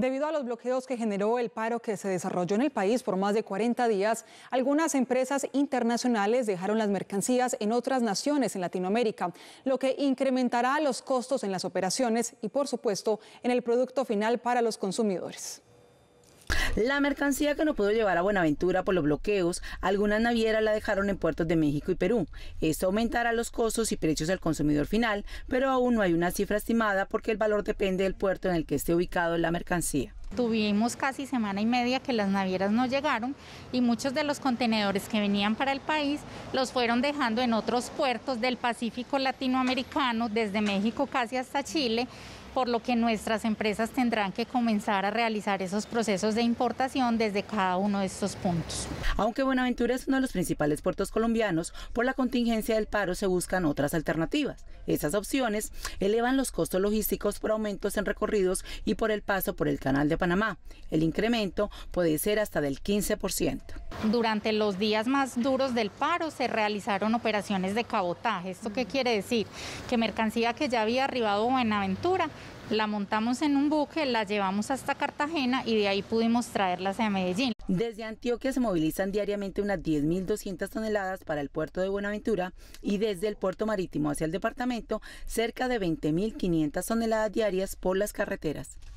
Debido a los bloqueos que generó el paro que se desarrolló en el país por más de 40 días, algunas empresas internacionales dejaron las mercancías en otras naciones en Latinoamérica, lo que incrementará los costos en las operaciones y, por supuesto, en el producto final para los consumidores. La mercancía que no pudo llevar a Buenaventura por los bloqueos, algunas navieras la dejaron en puertos de México y Perú. Esto aumentará los costos y precios al consumidor final, pero aún no hay una cifra estimada porque el valor depende del puerto en el que esté ubicado la mercancía. Tuvimos casi semana y media que las navieras no llegaron y muchos de los contenedores que venían para el país los fueron dejando en otros puertos del Pacífico Latinoamericano, desde México casi hasta Chile por lo que nuestras empresas tendrán que comenzar a realizar esos procesos de importación desde cada uno de estos puntos. Aunque Buenaventura es uno de los principales puertos colombianos, por la contingencia del paro se buscan otras alternativas. Esas opciones elevan los costos logísticos por aumentos en recorridos y por el paso por el canal de Panamá. El incremento puede ser hasta del 15%. Durante los días más duros del paro se realizaron operaciones de cabotaje. ¿Esto qué quiere decir? Que mercancía que ya había arribado Buenaventura la montamos en un buque, la llevamos hasta Cartagena y de ahí pudimos traerla a Medellín. Desde Antioquia se movilizan diariamente unas 10.200 toneladas para el puerto de Buenaventura y desde el puerto marítimo hacia el departamento cerca de 20.500 toneladas diarias por las carreteras.